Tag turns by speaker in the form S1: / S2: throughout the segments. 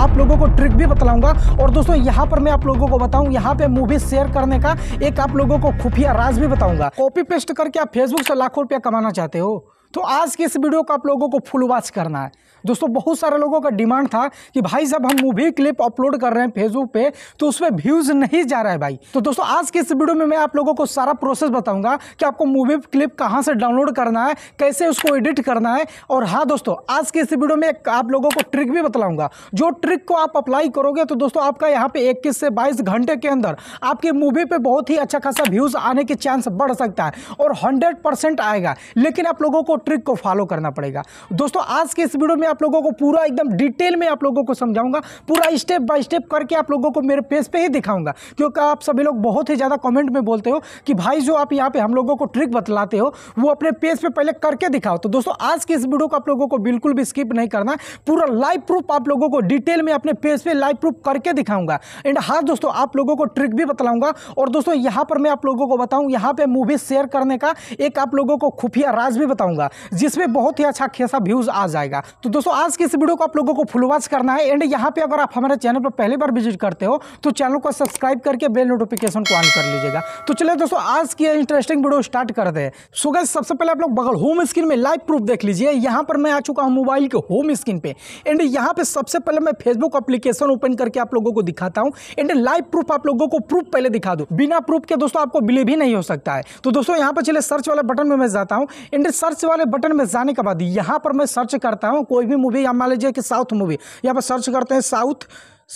S1: आप लोगों को ट्रिक भी बताऊंगा और दोस्तों यहाँ पर मैं आप लोगों को बताऊँ यहाँ पे मूवी शेयर करने का एक आप लोगों को खुफिया राज भी बताऊंगा कॉपी पेस्ट करके आप फेसबुक से लाखों रुपया कमाना चाहते हो तो आज के इस वीडियो को आप लोगों को फुल वॉच करना है दोस्तों बहुत सारे लोगों का डिमांड था कि भाई जब हम मूवी क्लिप अपलोड कर रहे हैं फेसबुक पे तो उसमें व्यूज़ नहीं जा रहा है भाई तो दोस्तों आज के इस वीडियो में मैं आप लोगों को सारा प्रोसेस बताऊंगा कि आपको मूवी क्लिप कहाँ से डाउनलोड करना है कैसे उसको एडिट करना है और हाँ दोस्तों आज के इस वीडियो में आप लोगों को ट्रिक भी बतलाऊंगा जो ट्रिक को आप अप्लाई करोगे तो दोस्तों आपका यहाँ पे इक्कीस से बाईस घंटे के अंदर आपके मूवी पे बहुत ही अच्छा खासा व्यूज़ आने के चांस बढ़ सकता है और हंड्रेड आएगा लेकिन आप लोगों को ट्रिक को फॉलो करना पड़ेगा दोस्तों आज के इस वीडियो में आप लोगों को पूरा एकदम डिटेल में आप लोगों को समझाऊंगा पूरा स्टेप बाय स्टेप करके आप लोगों को मेरे पेज पे ही दिखाऊंगा क्योंकि आप सभी लोग बहुत ही ज़्यादा कमेंट में बोलते हो कि भाई जो आप यहाँ पे हम लोगों को ट्रिक बतलाते हो वो अपने पेज पे पहले करके दिखाओ तो दोस्तों आज की इस वीडियो को आप लोगों को बिल्कुल भी स्किप नहीं करना पूरा लाइव प्रूफ आप लोगों को डिटेल में अपने पेज पर लाइव प्रूफ करके दिखाऊंगा एंड हाँ दोस्तों आप लोगों को ट्रिक भी बतलाऊंगा और दोस्तों यहाँ पर मैं आप लोगों को बताऊँ यहाँ पर मूवी शेयर करने का एक आप लोगों को खुफिया राज भी बताऊंगा जाएगा जिसमें बहुत ही अच्छा खासा व्यूज़ आ जाएगा तो दोस्तों आज की इस वीडियो को आप लोगों को फुलवाच करना है एंड यहाँ पे अगर आप हमारे चैनल पर पहली बार विजिट करते हो तो चैनल को सब्सक्राइब करके बेल नोटिफिकेशन को ऑन कर लीजिएगा तो चलिए दोस्तों आज की इंटरेस्टिंग वीडियो स्टार्ट कर दें सो गए सबसे पहले आप लोग बगल होम स्क्रीन में लाइव प्रूफ देख लीजिए यहाँ पर मैं आ चुका हूँ मोबाइल के होम स्क्रीन पर एंड यहाँ पर सबसे पहले मैं फेसबुक अप्लीकेशन ओपन करके आप लोगों को दिखाता हूँ एंड लाइव प्रूफ आप लोगों को प्रूफ पहले दिखा दो बिना प्रूफ के दोस्तों आपको बिलीव ही नहीं हो सकता है तो दोस्तों यहाँ पर चले सर्च वाले बटन में मैं जाता हूँ एंड सर्च वाले वाले बटन में जाने के बाद यहाँ पर मैं सर्च करता हूँ कोई भी मूवी या मान लीजिए कि साउथ मूवी यहाँ पर सर्च करते हैं south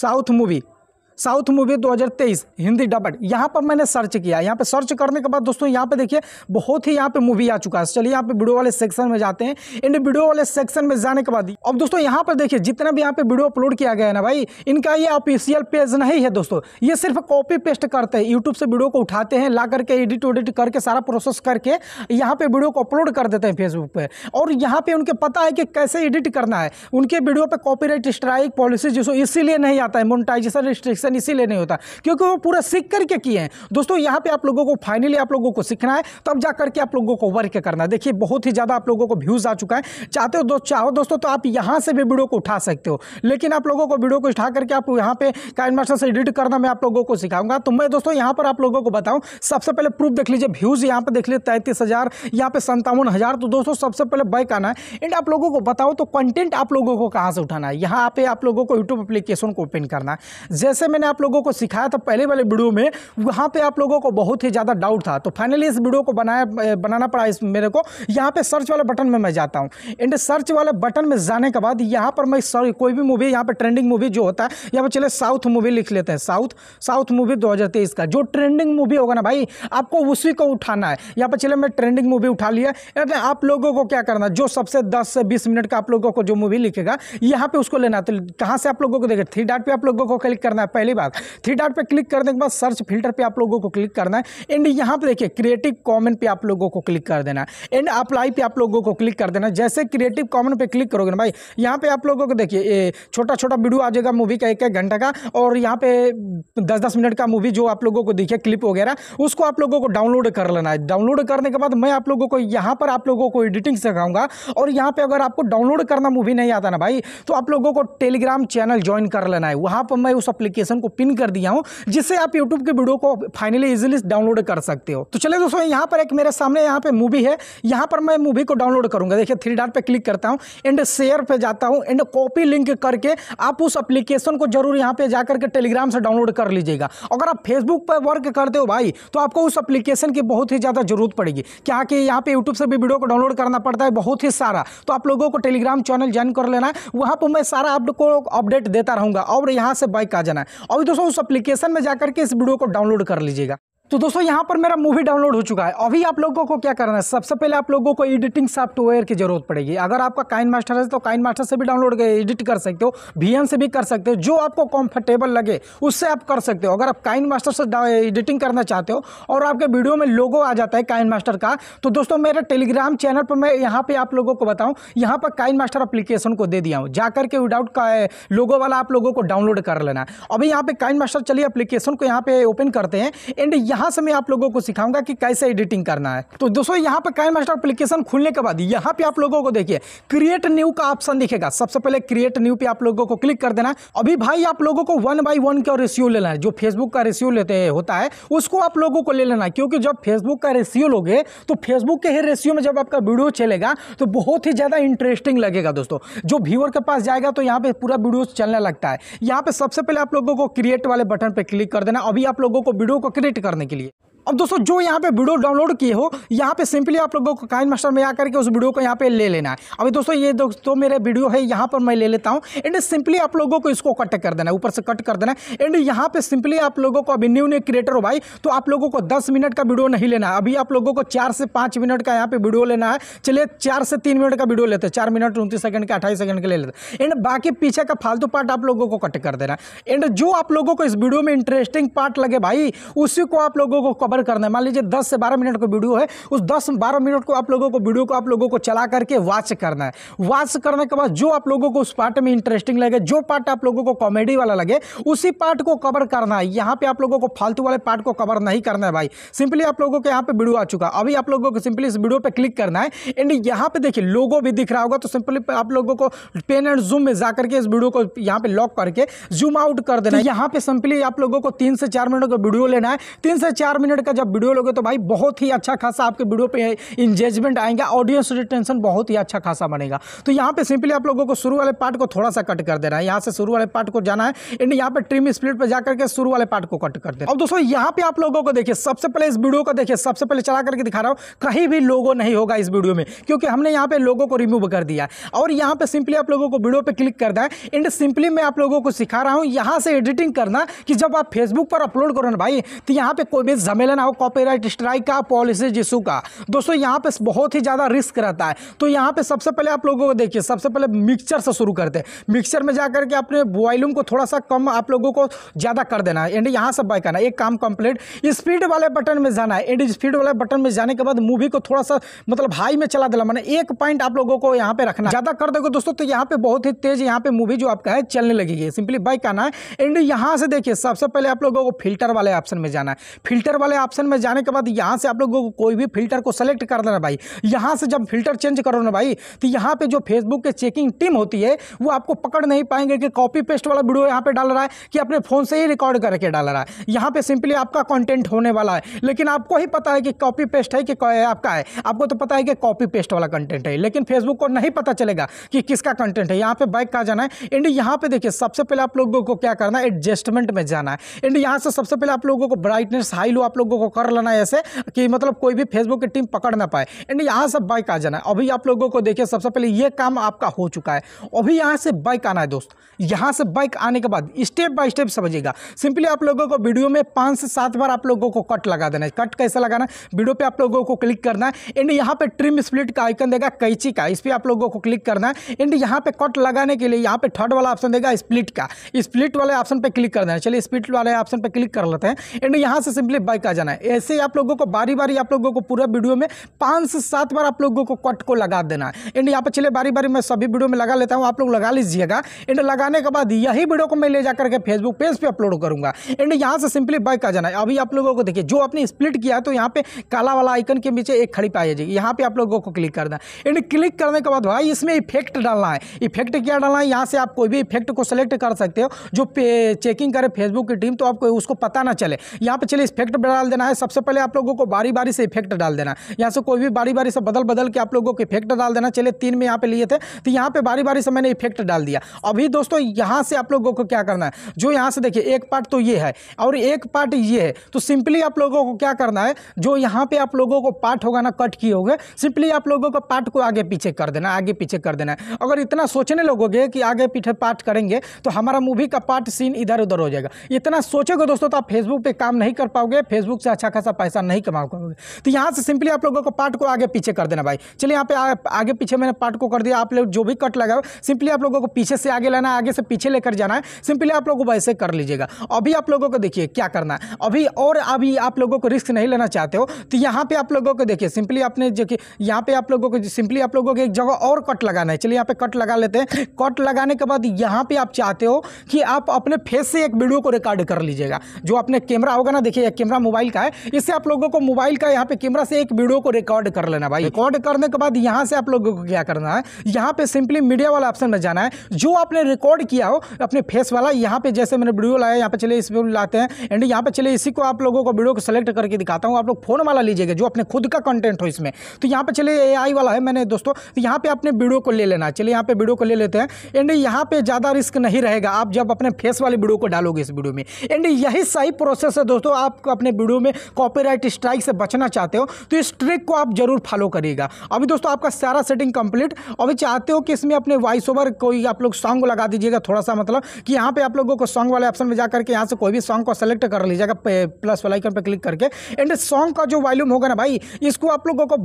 S1: south movie south movie 2023 Hindi dubbed यहाँ पर मैंने सर्च किया यहाँ पे सर्च करने के बाद दोस्तों यहाँ पे देखिए बहुत ही यहाँ पे मूवी आ चुका है चलिए यहाँ पे वीडियो वाले सेक्शन में जाते हैं एंड वीडियो वाले सेक्शन में जाने के बाद अब दोस्तों यहाँ पर देखिए जितना भी यहाँ पे वीडियो अपलोड किया गया है ना भाई इनका ये ऑफिशियल पेज नहीं है दोस्तों ये सिर्फ कॉपी पेस्ट करते हैं यूट्यूब से वीडियो को उठाते हैं ला करके एडिट उडिट करके सारा प्रोसेस करके यहाँ पे वीडियो को अपलोड कर देते हैं फेसबुक पर और यहाँ पे उनके पता है कि कैसे एडिट करना है उनके वीडियो पर कॉपी स्ट्राइक पॉलिसी जिसको इसीलिए नहीं आता है मोनिटाइजेशन रिस्ट्रिक्शन सिलेक्शन इसीलिए नहीं होता क्योंकि वो पूरा सीख करके किए हैं दोस्तों यहाँ पे आप लोगों को फाइनली आप लोगों को सीखना है तब जा करके आप लोगों को वर्क करना है देखिए बहुत ही ज़्यादा आप लोगों को व्यूज़ आ चुका है चाहते हो दोस्त चाहो दोस्तों तो आप यहाँ से भी वीडियो को उठा सकते हो लेकिन आप लोगों को वीडियो को उठा करके आप यहाँ पे काइन मास्टर से एडिट करना मैं आप लोगों को सिखाऊंगा तो मैं दोस्तों यहाँ पर आप लोगों को बताऊँ सबसे पहले प्रूफ देख लीजिए व्यूज़ यहाँ पर देख लीजिए तैंतीस हज़ार यहाँ पे संतावन तो दोस्तों सबसे पहले बैक आना है एंड आप लोगों को बताऊँ तो कंटेंट आप लोगों को कहाँ से उठाना है यहाँ पे आप लोगों को यूट्यूब एप्लीकेशन को ओपन करना है जैसे मैंने आप लोगों को सिखाया था पहले वाले वीडियो में वहाँ पे आप लोगों को बहुत ही ज़्यादा डाउट था तो फाइनली इस वीडियो को बनाया बनाना पड़ा इस मेरे को यहाँ पे सर्च वाले बटन में मैं जाता हूँ एंड सर्च वाले बटन में जाने के बाद यहाँ पर मैं सॉरी कोई भी मूवी यहाँ पर ट्रेंडिंग मूवी जो होता है यहाँ पर चले साउथ मूवी लिख लेते हैं साउथ साउथ मूवी दो का जो ट्रेंडिंग मूवी होगा ना भाई आपको उसी को उठाना है यहाँ पर चले मैं ट्रेंडिंग मूवी उठा लिया यानी आप लोगों को क्या करना जो सबसे दस से बीस मिनट का आप लोगों को जो मूवी लिखेगा यहाँ पर उसको लेना तो कहाँ से आप लोगों को देखे थ्री डाट पर आप लोगों को क्लिक करना है पहली बात थ्री डॉट पे क्लिक करने के बाद सर्च फिल्टर पे आप लोगों को क्लिक करना है एंड यहाँ पे देखिए क्रिएटिव कॉमन पे आप लोगों को क्लिक कर देना है एंड अप्लाई पे आप लोगों को क्लिक कर देना जैसे क्रिएटिव कॉमन पे क्लिक करोगे ना भाई यहाँ पे आप लोगों को देखिए छोटा छोटा वीडियो आ जाएगा मूवी का एक एक घंटा का और यहाँ पे दस दस मिनट का मूवी जो आप लोगों को दिखे क्लिप वगैरह उसको आप लोगों को डाउनलोड कर लेना है डाउनलोड करने के बाद मैं आप लोगों को यहाँ पर आप लोगों को एडिटिंग सिखाऊंगा और यहाँ पर अगर आपको डाउनलोड करना मूवी नहीं आता ना भाई तो आप लोगों को टेलीग्राम चैनल ज्वाइन कर लेना है वहाँ पर मैं उस अप्लीकेशन लोकेशन को पिन कर दिया हूं जिससे आप यूट्यूब के वीडियो को फाइनली इजिली डाउनलोड कर सकते हो तो चले दोस्तों यहां पर एक मेरे सामने यहां पे मूवी है यहां पर मैं मूवी को डाउनलोड करूंगा देखिए थ्री डॉट पर क्लिक करता हूं एंड शेयर पर जाता हूं एंड कॉपी लिंक करके आप उस एप्लीकेशन को जरूर यहां पे जाकर के टेलीग्राम से डाउनलोड कर लीजिएगा अगर आप फेसबुक पर वर्क करते हो भाई तो आपको उस एप्लीकेशन की बहुत ही ज़्यादा ज़रूरत पड़ेगी क्या कि यहाँ पे यूट्यूब से भी वीडियो को डाउनलोड करना पड़ता है बहुत ही सारा तो आप लोगों को टेलीग्राम चैनल ज्वाइन कर लेना है वहां पर मैं सारा आपको अपडेट देता रहूंगा और यहां से बाइक आ जाना है और दोस्तों उस एप्लीकेशन में जाकर के इस वीडियो को डाउनलोड कर लीजिएगा तो दोस्तों यहाँ पर मेरा मूवी डाउनलोड हो चुका है अभी आप लोगों को क्या करना है सबसे पहले आप लोगों को एडिटिंग सॉफ्टवेयर की जरूरत पड़ेगी अगर आपका काइन मास्टर है तो काइन मास्टर से भी डाउनलोड एडिट कर सकते हो वी से भी कर सकते हो जो आपको कंफर्टेबल लगे उससे आप कर सकते हो अगर आप काइन मास्टर से एडिटिंग करना चाहते हो और आपके वीडियो में लोगो आ जाता है काइन मास्टर का तो दोस्तों मेरे टेलीग्राम चैनल पर मैं यहाँ पर आप लोगों को बताऊँ यहाँ पर काइन मास्टर अप्लीकेशन को दे दिया हूँ जा करके विदाउट का लोगो वाला आप लोगों को डाउनलोड कर लेना अभी यहाँ पर काइन मास्टर चलिए अप्लीकेशन को यहाँ पर ओपन करते हैं एंड यहाँ से मैं आप लोगों को सिखाऊंगा कि कैसे एडिटिंग करना है तो दोस्तों यहाँ पर कैन मास्टर अप्लीकेशन खुलने के बाद यहाँ पे आप लोगों को देखिए क्रिएट न्यू का ऑप्शन दिखेगा सबसे पहले क्रिएट न्यू पे आप लोगों को क्लिक कर देना है अभी भाई आप लोगों को वन बाई वन का रेशियो लेना है जो फेसबुक का रेशियो लेते होता है उसको आप लोगों को ले लेना है क्योंकि जब फेसबुक का रेशियो लोगे तो फेसबुक के ही रेशियो में जब आपका वीडियो चलेगा तो बहुत ही ज़्यादा इंटरेस्टिंग लगेगा दोस्तों जो व्यूअर के पास जाएगा तो यहाँ पे पूरा वीडियो चलने लगता है यहाँ पे सबसे पहले आप लोगों को क्रिएट वाले बटन पर क्लिक कर देना अभी आप लोगों को वीडियो को क्रिएट करने करने के लिए अब दोस्तों जो यहाँ पे वीडियो डाउनलोड किए हो यहाँ पे सिंपली आप लोगों को काइन मास्टर में आकर के उस वीडियो को यहाँ पे ले लेना है अभी दोस्तों ये दोस्तों मेरे वीडियो है यहाँ पर मैं ले लेता हूँ एंड सिंपली आप लोगों को इसको कट कर देना है ऊपर से कट कर देना है एंड यहाँ पे सिंपली आप लोगों को अभी न्यू न्यू क्रिएटर हो भाई तो आप लोगों को दस मिनट का वीडियो नहीं लेना है अभी आप लोगों को चार से पाँच मिनट का यहाँ पे वीडियो लेना है चलिए चार से तीन मिनट का वीडियो लेते हैं चार मिनट उनतीस सेकंड का अट्ठाईस सेकंड का ले लेते हैं एंड बाकी पीछे का फालतू पार्ट आप लोगों को कट कर देना है एंड जो आप लोगों को इस वीडियो में इंटरेस्टिंग पार्ट लगे भाई उसी को आप लोगों को बराबर करना है मान लीजिए दस से बारह मिनट का वीडियो है उस दस बारह मिनट को आप लोगों को वीडियो को आप लोगों को चला करके वॉच करना है वॉच करने के बाद जो आप लोगों को उस पार्ट में इंटरेस्टिंग लगे जो पार्ट आप लोगों को कॉमेडी वाला लगे उसी पार्ट को कवर करना है यहाँ पे आप लोगों को फालतू वाले पार्ट को कवर नहीं करना है भाई सिंपली आप लोगों के यहाँ पे वीडियो आ चुका अभी आप लोगों को सिंपली इस वीडियो पर क्लिक करना है एंड यहाँ पे देखिए लोगो भी दिख रहा होगा तो सिंपली आप लोगों को पेन एंड जूम में जाकर के इस वीडियो को यहाँ पे लॉक करके जूम आउट कर देना है तो यहाँ पे सिंपली आप लोगों को तीन से चार मिनट का वीडियो लेना है तीन से चार मिनट का जब वीडियो लोगे तो भाई बहुत ही अच्छा खासा आपके वीडियो पे इंगेजमेंट आएगा ऑडियंस रिटेंशन बहुत ही अच्छा खासा बनेगा तो यहाँ पे सिंपली आप लोगों को शुरू वाले पार्ट को थोड़ा सा कट कर देना है यहाँ से शुरू वाले पार्ट को जाना है एंड यहाँ पे ट्रिम स्प्लिट पर जाकर के शुरू वाले पार्ट को कट कर देना और दोस्तों यहाँ पे आप लोगों को देखिए सबसे पहले इस वीडियो को देखिए सबसे पहले चला करके दिखा रहा हूँ कहीं भी लोगो नहीं होगा इस वीडियो में क्योंकि हमने यहाँ पे लोगों को रिमूव कर दिया और यहाँ पे सिंपली आप लोगों को वीडियो पर क्लिक करना है एंड सिंपली मैं आप लोगों को सिखा रहा हूँ यहाँ से एडिटिंग करना कि जब आप फेसबुक पर अपलोड करो ना भाई तो यहाँ पे कोई भी झमेला है ना वो कॉपीराइट स्ट्राइक का पॉलिसी जिसू का दोस्तों यहाँ पे बहुत ही ज़्यादा रिस्क रहता है तो यहाँ पे सबसे पहले आप लोगों को देखिए सबसे पहले मिक्सचर से शुरू करते हैं मिक्सचर में जा करके अपने वॉल्यूम को थोड़ा सा कम आप लोगों को ज़्यादा कर देना है एंड यहाँ से बाय करना एक काम कंप्लीट स्पीड वाले बटन में जाना है एंड स्पीड वाले बटन में जाने के बाद मूवी को थोड़ा सा मतलब हाई में चला देना मैंने एक पॉइंट आप लोगों को यहाँ पे रखना ज़्यादा कर देगा दोस्तों तो यहाँ पे बहुत ही तेज यहाँ पे मूवी जो आपका है चलने लगेगी सिंपली बाइक आना है एंड यहाँ से देखिए सबसे पहले आप लोगों को फिल्टर वाले ऑप्शन में जाना है फिल्टर वाले ऑप्शन में जाने के बाद यहाँ से आप लोगों को कोई भी फिल्टर को सेलेक्ट कर देना भाई यहाँ से जब फिल्टर चेंज करो ना भाई तो यहाँ पे जो फेसबुक के चेकिंग टीम होती है वो आपको पकड़ नहीं पाएंगे कि कॉपी पेस्ट वाला वीडियो यहाँ पे डाल रहा है कि अपने फ़ोन से ही रिकॉर्ड करके डाल रहा है यहाँ पर सिंपली आपका कॉन्टेंट होने वाला है लेकिन आपको ही पता है कि कॉपी पेस्ट है कि आपका है आपको तो पता है कि कॉपी पेस्ट वाला कंटेंट है लेकिन फेसबुक को नहीं पता चलेगा कि किसका कंटेंट है यहाँ पर बाइक कहाँ जाना है एंड यहाँ पर देखिए सबसे पहले आप लोगों को क्या करना है एडजस्टमेंट में जाना है एंड यहाँ से सबसे पहले आप लोगों को ब्राइटनेस हाई लो आप लोगों को कर लेना ऐसे कि मतलब कोई भी फेसबुक की टीम पकड़ ना पाए एंड यहाँ से बाइक आ जाना है अभी आप लोगों को देखिए सबसे पहले ये काम आपका हो चुका है अभी यहाँ से बाइक आना है दोस्त यहाँ से बाइक आने के बाद स्टेप बाय स्टेप समझिएगा सिंपली आप लोगों को वीडियो में पाँच से सात बार आप लोगों को कट लगा देना है कट कैसे लगाना है वीडियो पर आप लोगों को क्लिक करना है एंड यहाँ पर ट्रिम स्प्लिट का आइकन देगा कैची का इस पर आप लोगों को क्लिक करना है एंड यहाँ पर कट लगाने के लिए यहाँ पर थर्ड वाला ऑप्शन देगा स्प्लिट का स्प्लिट वाले ऑप्शन पर क्लिक कर देना चलिए स्प्लिट वाले ऑप्शन पर क्लिक कर लेते हैं एंड यहाँ से सिंपली बाइक चला जाना है ऐसे आप लोगों को बारी बारी आप लोगों को पूरा वीडियो में पाँच से सात बार आप लोगों को कट को लगा देना है एंड यहाँ पर चले बारी बारी मैं सभी वीडियो में लगा लेता हूँ आप लोग लगा लीजिएगा एंड लगाने के बाद यही वीडियो को मैं ले जाकर के फेसबुक पेज पर अपलोड करूंगा एंड यहाँ से सिंपली बैक आ जाना है अभी आप लोगों को देखिए जो आपने स्प्लिट किया तो यहाँ पे काला वाला आइकन के नीचे एक खड़ी पाई जाएगी यहाँ पे आप लोगों को क्लिक करना है एंड क्लिक करने के बाद भाई इसमें इफेक्ट डालना है इफेक्ट क्या डालना है यहाँ से आप कोई भी इफेक्ट को सेलेक्ट कर सकते हो जो चेकिंग करे फेसबुक की टीम तो आपको उसको पता ना चले यहाँ पे चले इफेक्ट डाल डाल देना है सबसे पहले आप लोगों को बारी बारी से इफेक्ट डाल देना है यहाँ से कोई भी बारी बारी से बदल बदल के आप लोगों को इफेक्ट डाल देना चले तीन में यहाँ पे लिए थे तो यहाँ पे बारी बारी से मैंने इफेक्ट डाल दिया अभी दोस्तों यहाँ से आप लोगों को क्या करना है जो यहाँ से देखिए एक पार्ट तो ये है और एक पार्ट ये है तो सिंपली आप लोगों को क्या करना है जो यहाँ पे आप लोगों को पार्ट होगा ना कट किए हो सिंपली आप लोगों को पार्ट को आगे पीछे कर देना आगे पीछे कर देना है अगर इतना सोचने लोगोगे कि आगे पीछे पार्ट करेंगे तो हमारा मूवी का पार्ट सीन इधर उधर हो जाएगा इतना सोचोगे दोस्तों तो आप फेसबुक पर काम नहीं कर पाओगे फेसबुक फेसबुक से अच्छा खासा पैसा नहीं कमा पाओगे तो यहाँ से सिंपली आप लोगों को पार्ट को आगे पीछे कर देना भाई चलिए यहाँ पे आ, आगे पीछे मैंने पार्ट को कर दिया आप लोग जो भी कट लगाओ सिंपली आप लोगों को पीछे से आगे लाना आगे से पीछे लेकर जाना है सिंपली आप लोग वैसे कर लीजिएगा अभी आप लोगों को देखिए क्या करना है अभी और अभी आप लोगों को रिस्क नहीं लेना चाहते हो तो यहाँ पर आप लोगों को देखिए सिंपली आपने जो कि यहाँ पे आप लोगों को सिंपली आप लोगों को एक जगह और कट लगाना है चलिए यहाँ पे कट लगा लेते हैं कट लगाने के बाद यहाँ पे आप चाहते हो कि आप अपने फेस से एक वीडियो को रिकॉर्ड कर लीजिएगा जो अपने कैमरा होगा ना देखिए कैमरा मोबाइल मोबाइल का है इससे आप लोगों को मोबाइल का यहाँ पे कैमरा से एक वीडियो को रिकॉर्ड कर लेना भाई रिकॉर्ड करने के बाद यहाँ से आप लोगों को क्या करना है यहाँ पे सिंपली मीडिया वाला ऑप्शन में जाना है जो आपने रिकॉर्ड किया हो अपने फेस वाला यहाँ पे जैसे मैंने वीडियो लाया यहाँ पे चले इस लाते हैं एंड यहाँ पे चले इसी को आप लोगों को वीडियो को सेलेक्ट करके दिखाता हूँ आप लोग फोन वाला लीजिएगा जो अपने खुद का कंटेंट हो इसमें तो यहाँ पे चले ए वाला है मैंने दोस्तों तो यहाँ पे अपने वीडियो को ले लेना चलिए यहाँ पे वीडियो को ले लेते हैं एंड यहाँ पे ज़्यादा रिस्क नहीं रहेगा आप जब अपने फेस वाले वीडियो को डालोगे इस वीडियो में एंड यही सही प्रोसेस है दोस्तों आप अपने वीडियो वीडियो में कॉपीराइट स्ट्राइक से बचना चाहते हो तो इस ट्रिक को आप जरूर फॉलो करिएगा अभी दोस्तों आपका सारा सेटिंग कंप्लीट अभी चाहते हो कि इसमें अपने वॉइस ओवर कोई आप लोग सॉन्ग लगा दीजिएगा थोड़ा सा मतलब कि यहाँ पे आप लोगों को सॉन्ग वाले ऑप्शन में जाकर के यहाँ से कोई भी सॉन्ग को सेलेक्ट कर लीजिएगा प्लस वाला आइकन पर क्लिक करके एंड सॉन्ग का जो वॉल्यूम होगा ना भाई इसको आप लोगों को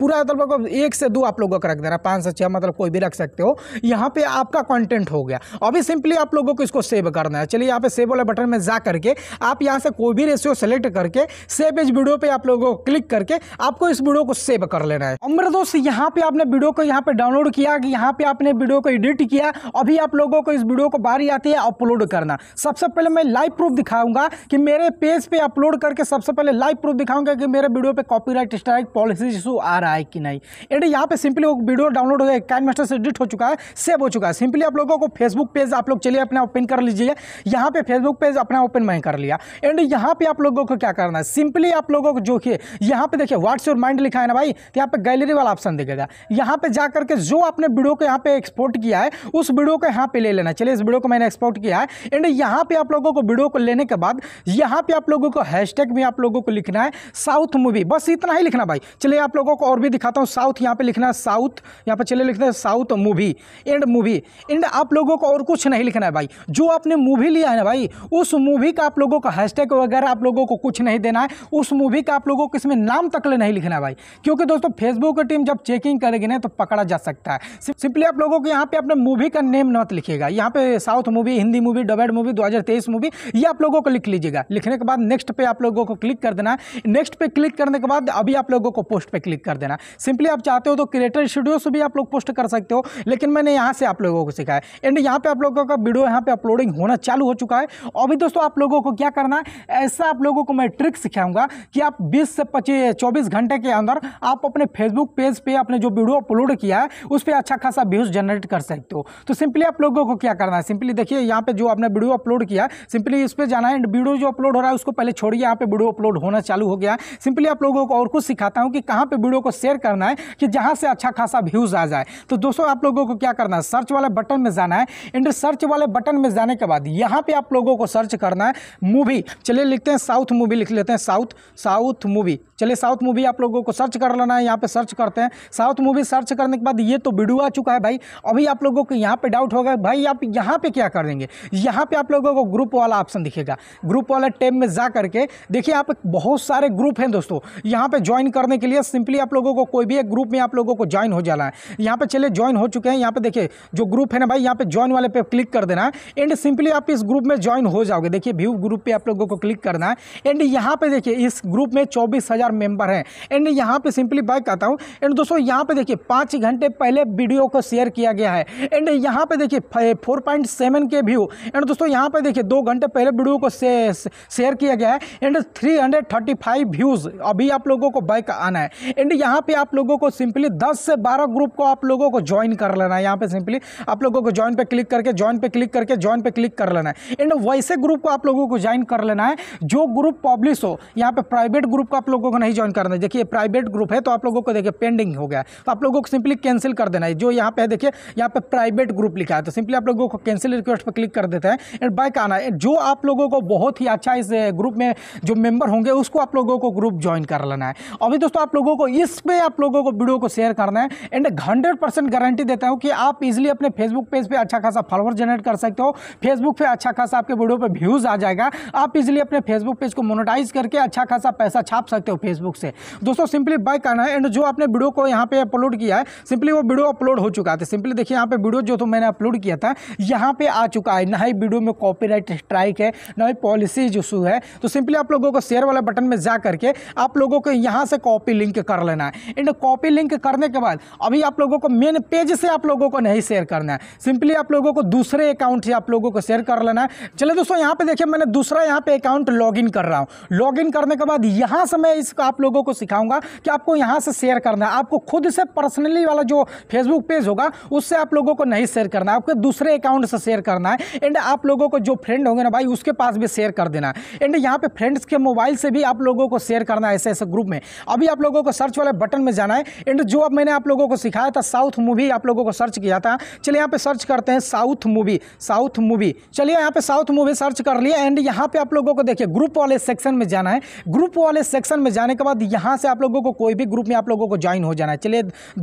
S1: पूरा मतलब एक से दो आप लोगों का रख देना पाँच से छः मतलब कोई भी रख सकते हो यहाँ पर आपका कॉन्टेंट हो गया अभी सिंपली आप लोगों को इसको सेव करना है चलिए यहाँ पे सेव वाले बटन में जा करके आप यहाँ से कोई भी रेशियो सेलेक्ट कर करके सेव इस वीडियो पे आप लोगों को क्लिक करके आपको इस वीडियो को सेव कर लेना है और दोस्त यहाँ पे आपने वीडियो को यहाँ पे डाउनलोड किया यहाँ पे आपने वीडियो को एडिट किया अभी आप लोगों को इस वीडियो को बारी आती है अपलोड करना सबसे पहले मैं लाइव प्रूफ दिखाऊंगा कि मेरे पेज पे अपलोड करके सबसे पहले लाइव प्रूफ दिखाऊंगा कि मेरे वीडियो पे कॉपीराइट स्ट्राइक पॉलिसी इशू आ रहा है कि नहीं एंड यहाँ पे सिंपली वो वीडियो डाउनलोड हो गया कैन मास्टर से एडिट हो चुका है सेव हो चुका है सिंपली आप लोगों को फेसबुक पेज आप लोग चलिए अपना ओपन कर लीजिए यहाँ पे फेसबुक पेज अपना ओपन मैं कर लिया एंड यहाँ पे आप लोगों को क्या क्या करना है सिंपली आप लोगों को जो कि यहाँ पे देखिए व्हाट्स योर माइंड लिखा है ना भाई तो यहाँ पे गैलरी वाला ऑप्शन दिखेगा यहाँ पे जा करके जो आपने वीडियो को यहाँ पे एक्सपोर्ट किया है उस वीडियो को यहाँ पे ले लेना चलिए इस वीडियो को मैंने एक्सपोर्ट किया है एंड यहाँ पे आप लोगों को वीडियो को लेने के बाद यहाँ पे आप लोगों को हैशटैग भी आप लोगों को लिखना है साउथ मूवी बस इतना ही लिखना भाई चलिए आप लोगों को और भी दिखाता हूँ साउथ यहाँ पे लिखना है साउथ यहाँ पे चलिए लिखना है south movie and movie and आप लोगों को और कुछ नहीं लिखना है भाई जो आपने मूवी लिया है ना भाई उस मूवी का आप लोगों का हैशटैग वगैरह आप लोगों को कुछ कुछ नहीं देना है उस मूवी का आप लोगों को इसमें नाम तक नहीं लिखना भाई क्योंकि दोस्तों फेसबुक की टीम जब चेकिंग करेगी ना तो पकड़ा जा सकता है सिंपली आप लोगों को यहाँ पे अपने मूवी का नेम नॉट लिखेगा यहाँ पे south movie Hindi movie dubbed movie दो मूवी ये आप लोगों को लिख लीजिएगा लिखने के बाद नेक्स्ट पे आप लोगों को क्लिक कर देना नेक्स्ट पे क्लिक करने के बाद अभी आप लोगों को पोस्ट पर क्लिक कर देना सिंपली आप चाहते हो तो क्रिएटर स्टूडियो से भी आप लोग पोस्ट कर सकते हो लेकिन मैंने यहाँ से आप लोगों को सिखाया एंड यहाँ पे आप लोगों का वीडियो यहाँ पे अपलोडिंग होना चालू हो चुका है अभी दोस्तों आप लोगों को क्या करना है ऐसा आप लोगों को मैं ट्रिक सिखाऊंगा कि आप 20 से पच्चीस चौबीस घंटे के अंदर आप अपने फेसबुक पेज पे अपने जो वीडियो अपलोड किया है उस पर अच्छा खासा व्यूज जनरेट कर सकते हो तो सिंपली आप लोगों को क्या करना है सिंपली देखिए यहाँ पे जो आपने वीडियो अपलोड किया है सिंपली इस पर जाना है वीडियो जो अपलोड हो रहा है उसको पहले छोड़िए यहाँ पे वीडियो अपलोड होना चालू हो गया है सिंपली आप लोगों को और कुछ सिखाता हूँ कि कहाँ पर वीडियो को शेयर करना है कि जहाँ से अच्छा खासा व्यूज आ जाए तो दोस्तों आप लोगों को क्या करना है सर्च वाले बटन में जाना है एंड सर्च वाले बटन में जाने के बाद यहाँ पर आप लोगों को सर्च करना है मूवी चलिए लिखते हैं साउथ मूवी भी लिख लेते हैं साउथ साउथ मूवी चलिए साउथ मूवी आप लोगों को सर्च कर लेना है यहाँ पर सर्च करते हैं साउथ मूवी सर्च करने के बाद ये तो वीडियो आ चुका है भाई अभी आप लोगों को यहाँ पर डाउट होगा भाई आप यहाँ पर क्या करेंगे यहाँ पर आप लोगों को ग्रुप वाला ऑप्शन दिखेगा ग्रुप वाला टेम में जा करके देखिए यहाँ बहुत सारे ग्रुप हैं दोस्तों यहाँ पर ज्वाइन करने के लिए सिंपली आप लोगों को कोई भी एक ग्रुप में आप लोगों को ज्वाइन हो जाना है यहाँ पे चले ज्वाइन हो चुके हैं यहाँ पे देखिए जो ग्रुप है ना भाई यहाँ पे ज्वाइन वाले पे क्लिक कर देना है एंड सिंपली आप इस ग्रुप में ज्वाइन हो जाओगे देखिए व्यू ग्रुप पे आप लोगों को क्लिक करना है एंड यहाँ पे देखिए इस ग्रुप में चौबीस हजार हज़ार मेम्बर हैं एंड यहाँ पे सिंपली बाय कहता हूँ एंड दोस्तों यहाँ पे देखिए पाँच घंटे पहले वीडियो को शेयर किया गया है एंड यहाँ पे देखिए four point seven K view and दोस्तों यहाँ पे देखिए दो घंटे पहले वीडियो को शेयर किया गया है and three hundred thirty five views अभी आप लोगों को बाइक आना है एंड यहाँ पर आप लोगों को सिंपली दस से बारह ग्रुप को आप लोगों को ज्वाइन कर लेना है यहाँ पर सिंपली आप लोगों को ज्वाइन पर क्लिक करके ज्वाइन पर क्लिक करके ज्वाइन पर क्लिक कर लेना है एंड वैसे ग्रुप को आप लोगों को ज्वाइन कर लेना है जो ग्रुप पब्लिश हो यहाँ पे प्राइवेट ग्रुप को आप लोगों को नहीं ज्वाइन करना है देखिए प्राइवेट ग्रुप है तो आप लोगों को देखिए पेंडिंग हो गया तो आप लोगों को सिंपली कैंसिल कर देना है जो यहाँ पे है देखिए यहाँ पे प्राइवेट ग्रुप लिखा है तो सिंपली आप लोगों को कैंसिल रिक्वेस्ट पर क्लिक कर देते हैं एंड बैक आना है जो आप लोगों को बहुत ही अच्छा इस ग्रुप में जो मेंबर होंगे उसको आप लोगों को ग्रुप ज्वाइन कर लेना है अभी दोस्तों आप लोगों को इस पर आप लोगों को वीडियो को शेयर करना है एंड हंड्रेड परसेंट गारंटी देता हूँ कि आप इजिली अपने फेसबुक पेज पर अच्छा खासा फॉलोअर जनरेट कर सकते हो फेसबुक पर अच्छा खासा आपके वीडियो पर व्यूज़ आ जाएगा आप इजिली अपने फेसबुक पेज को मोनोटाइज करके अच्छा खासा पैसा छाप सकते हो फेसबुक से दोस्तों सिंपली बाय करना है एंड जो आपने वीडियो को यहाँ पे अपलोड किया है सिंपली वो वीडियो अपलोड हो चुका था सिंपली देखिए यहाँ पे वीडियो जो तो मैंने अपलोड किया था यहाँ पे आ चुका है ना ही वीडियो में कॉपीराइट स्ट्राइक है ना ही पॉलिसी इशू है तो सिंपली आप लोगों को शेयर वाला बटन में जा करके आप लोगों को यहाँ से कॉपी लिंक कर लेना है एंड कॉपी लिंक करने के बाद अभी आप लोगों को मेन पेज से आप लोगों को नहीं शेयर करना है सिंपली आप लोगों को दूसरे अकाउंट से आप लोगों को शेयर कर लेना है चले दोस्तों यहाँ पे देखिए मैंने दूसरा यहाँ पे अकाउंट लॉग कर रहा हूँ लॉग करने के बाद यहाँ से मैं इस ट्रिक्स आप लोगों को सिखाऊंगा कि आपको यहां से शेयर करना है आपको खुद से पर्सनली वाला जो फेसबुक पेज होगा उससे आप लोगों को नहीं शेयर करना है आपके दूसरे अकाउंट से शेयर करना है एंड आप लोगों को जो फ्रेंड होंगे ना भाई उसके पास भी शेयर कर देना है एंड यहाँ पे फ्रेंड्स के मोबाइल से भी आप लोगों को शेयर करना है ऐसे ऐसे ग्रुप में अभी आप लोगों को सर्च वाले बटन में जाना है एंड जो अब मैंने आप लोगों को सिखाया था साउथ मूवी आप लोगों को सर्च किया था चलिए यहाँ पे सर्च करते हैं साउथ मूवी साउथ मूवी चलिए यहाँ पे साउथ मूवी सर्च कर लिया एंड यहाँ पे आप लोगों को देखिए ग्रुप वाले सेक्शन में जाना है ग्रुप वाले सेक्शन में जाने के बाद यहाँ से आप लोगों को कोई भी ग्रुप में आप लोगों को ज्वाइन हो जाना है चलिए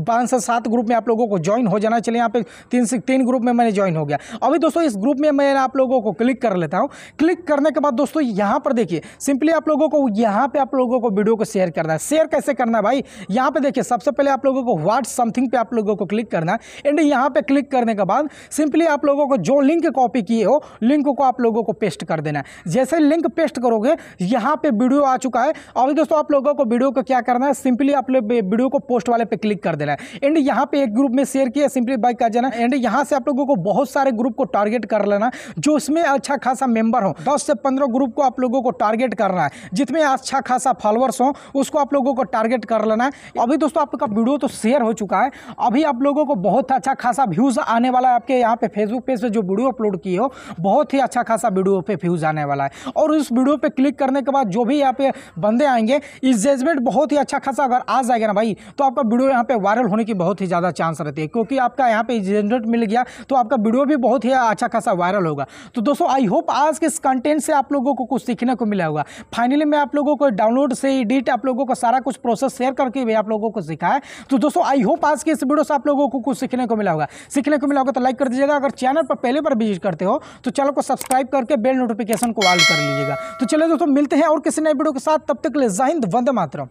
S1: पाँच से सात ग्रुप में आप लोगों को ज्वाइन हो जाना चलिए यहाँ पे तीन से तीन ग्रुप में मैंने ज्वाइन हो गया अभी दोस्तों इस ग्रुप में मैं आप लोगों को क्लिक कर लेता हूँ क्लिक करने के बाद दोस्तों यहाँ पर देखिए सिंपली आप लोगों को यहाँ पर आप लोगों को वीडियो को शेयर करना है शेयर कैसे करना है भाई यहाँ पर देखिए सबसे पहले आप लोगों को व्हाट समथिंग पे आप लोगों को क्लिक करना है एंड यहाँ पर क्लिक करने के बाद सिंपली आप लोगों को जो लिंक कॉपी किए हो लिंक को आप लोगों को पेस्ट कर देना है जैसे लिंक पेस्ट करोगे यहाँ पे वीडियो आ चुका है अभी दोस्तों आप आप लोगों को वीडियो को क्या करना है सिंपली आप लोग वीडियो को पोस्ट वाले पे क्लिक कर देना है एंड यहाँ पे एक ग्रुप में शेयर किया सिंपली बाइक कर जाना एंड यहाँ से आप लोगों को बहुत सारे ग्रुप को टारगेट कर लेना जो उसमें अच्छा खासा मेंबर हो दस से पंद्रह ग्रुप को आप लोगों को टारगेट करना है जितने अच्छा खासा फॉलोअर्स हो उसको आप लोगों को टारगेट कर लेना है अभी दोस्तों आपका वीडियो तो शेयर हो चुका है अभी आप लोगों को बहुत अच्छा खासा व्यूज़ आने वाला है आपके यहाँ पे फेसबुक पेज पे जो वीडियो अपलोड की हो बहुत ही अच्छा खासा वीडियो पे व्यूज़ आने वाला है और उस वीडियो पे क्लिक करने के बाद जो भी यहाँ पे बंदे आएंगे इस जजमेंट बहुत ही अच्छा खासा अगर आ जाएगा ना भाई तो आपका वीडियो यहाँ पे वायरल होने की बहुत ही ज़्यादा चांस रहती है क्योंकि आपका यहाँ पे जजमेंट मिल गया तो आपका वीडियो भी बहुत ही अच्छा खासा वायरल होगा तो दोस्तों आई होप आज के इस कंटेंट से आप लोगों को कुछ सीखने को मिला होगा फाइनली मैं आप लोगों को डाउनलोड से एडिट आप लोगों को सारा कुछ प्रोसेस शेयर करके भी आप लोगों को सिखाया तो दोस्तों आई होप आज के इस वीडियो से आप लोगों को कुछ सीखने को मिला होगा सीखने को मिला होगा तो लाइक कर दीजिएगा अगर चैनल पर पहले पर विजिट करते हो तो चैनल को सब्सक्राइब करके बेल नोटिफिकेशन को ऑल कर लीजिएगा तो चलिए दोस्तों मिलते हैं और किसी नए वीडियो के साथ तब तक ले जाहिंद वंदे